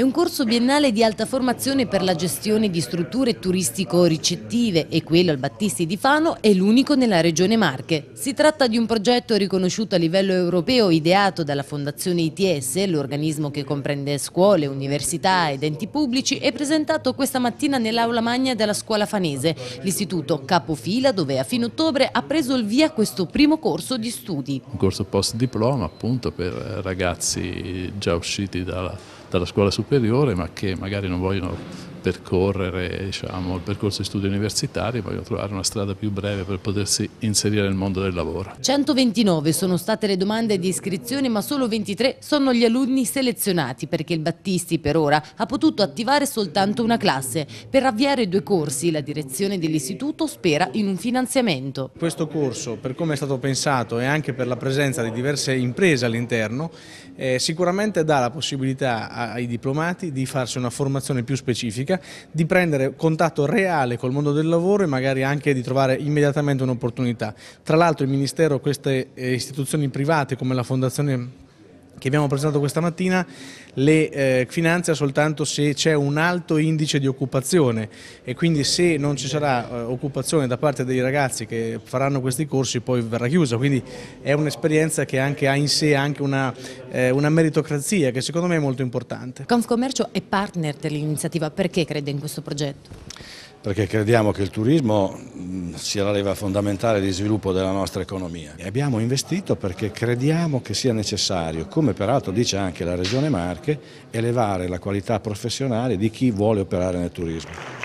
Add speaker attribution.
Speaker 1: È un corso biennale di alta formazione per la gestione di strutture turistico-ricettive e quello al Battisti di Fano è l'unico nella regione Marche. Si tratta di un progetto riconosciuto a livello europeo ideato dalla Fondazione ITS, l'organismo che comprende scuole, università ed enti pubblici, e presentato questa mattina nell'aula magna della scuola fanese, l'istituto Capofila dove a fine ottobre ha preso il via questo primo corso di studi.
Speaker 2: Un corso post diploma appunto per ragazzi già usciti dalla dalla scuola superiore ma che magari non vogliono percorrere diciamo, il percorso di studi universitari, vogliono trovare una strada più breve per potersi inserire nel mondo del lavoro.
Speaker 1: 129 sono state le domande di iscrizione ma solo 23 sono gli alunni selezionati perché il Battisti per ora ha potuto attivare soltanto una classe. Per avviare due corsi la direzione dell'istituto spera in un finanziamento.
Speaker 3: Questo corso per come è stato pensato e anche per la presenza di diverse imprese all'interno eh, sicuramente dà la possibilità ai diplomati di farsi una formazione più specifica America, di prendere contatto reale col mondo del lavoro e magari anche di trovare immediatamente un'opportunità. Tra l'altro il Ministero queste eh, istituzioni private come la Fondazione che abbiamo presentato questa mattina le eh, finanzia soltanto se c'è un alto indice di occupazione e quindi se non ci sarà eh, occupazione da parte dei ragazzi che faranno questi corsi poi verrà chiusa, quindi è un'esperienza che anche ha in sé anche una, eh, una, meritocrazia che secondo me è molto
Speaker 1: importante. Confcommercio è partner dell'iniziativa, perché crede in questo progetto?
Speaker 3: perché
Speaker 4: crediamo che il turismo sia la leva fondamentale di sviluppo della nostra economia. E abbiamo investito perché crediamo che sia necessario, come peraltro dice anche la Regione Marche, elevare la qualità professionale di chi vuole operare nel turismo.